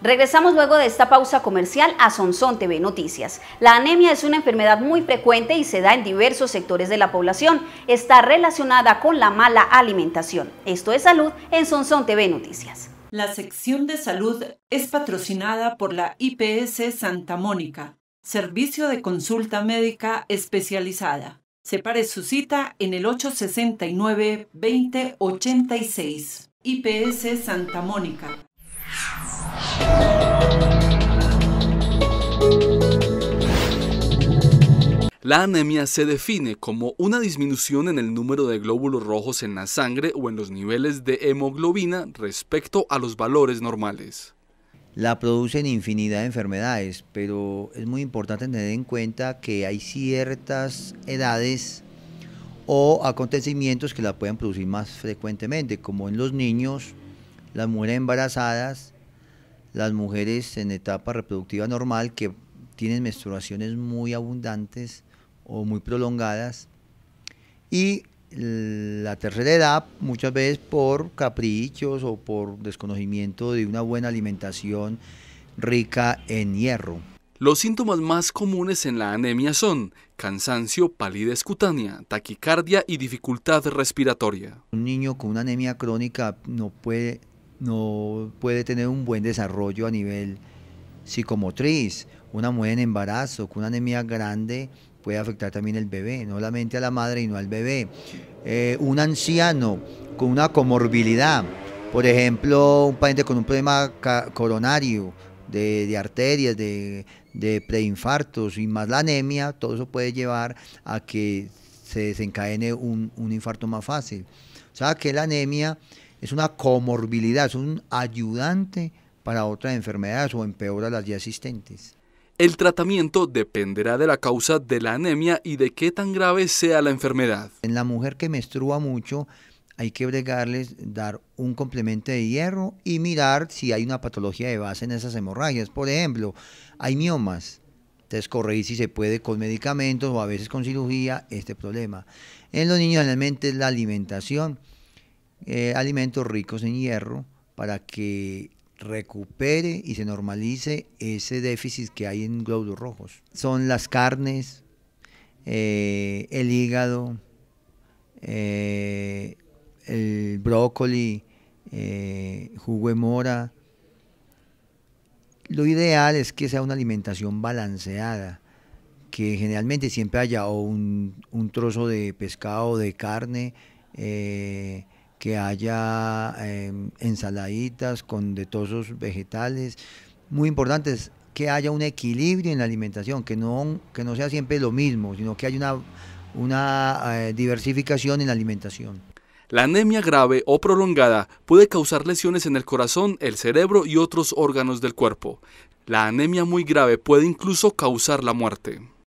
Regresamos luego de esta pausa comercial a Sonson TV Noticias. La anemia es una enfermedad muy frecuente y se da en diversos sectores de la población. Está relacionada con la mala alimentación. Esto es salud en Sonson TV Noticias. La sección de salud es patrocinada por la IPS Santa Mónica, servicio de consulta médica especializada. Separe su cita en el 869-2086. IPS Santa Mónica la anemia se define como una disminución en el número de glóbulos rojos en la sangre o en los niveles de hemoglobina respecto a los valores normales. La producen infinidad de enfermedades, pero es muy importante tener en cuenta que hay ciertas edades o acontecimientos que la pueden producir más frecuentemente, como en los niños, las mujeres embarazadas las mujeres en etapa reproductiva normal que tienen menstruaciones muy abundantes o muy prolongadas. Y la tercera edad, muchas veces por caprichos o por desconocimiento de una buena alimentación rica en hierro. Los síntomas más comunes en la anemia son cansancio, palidez cutánea, taquicardia y dificultad respiratoria. Un niño con una anemia crónica no puede no puede tener un buen desarrollo a nivel psicomotriz. Una mujer en embarazo con una anemia grande puede afectar también el bebé, no solamente a la madre, y no al bebé. Eh, un anciano con una comorbilidad, por ejemplo, un paciente con un problema coronario, de, arterias, de, de preinfartos y más la anemia, todo eso puede llevar a que se desencadene un, un infarto más fácil. O sea que la anemia es una comorbilidad, es un ayudante para otras enfermedades o empeora las ya existentes. El tratamiento dependerá de la causa de la anemia y de qué tan grave sea la enfermedad. En la mujer que menstrua mucho hay que bregarles, dar un complemento de hierro y mirar si hay una patología de base en esas hemorragias. Por ejemplo, hay miomas. Entonces corregir si se puede con medicamentos o a veces con cirugía este problema. En los niños realmente es la alimentación. Eh, alimentos ricos en hierro para que recupere y se normalice ese déficit que hay en glóbulos rojos. Son las carnes, eh, el hígado, eh, el brócoli, jugo de mora. Lo ideal es que sea una alimentación balanceada, que generalmente siempre haya un, un, trozo de pescado, o de carne, que haya em, ensaladitas con de todos vegetales. Muy importante es que haya un equilibrio en la alimentación, que no, que no sea siempre lo mismo, sino que haya una, eh, diversificación en la alimentación. La anemia grave o prolongada puede causar lesiones en el corazón, el cerebro y otros órganos del cuerpo. La anemia muy grave puede incluso causar la muerte.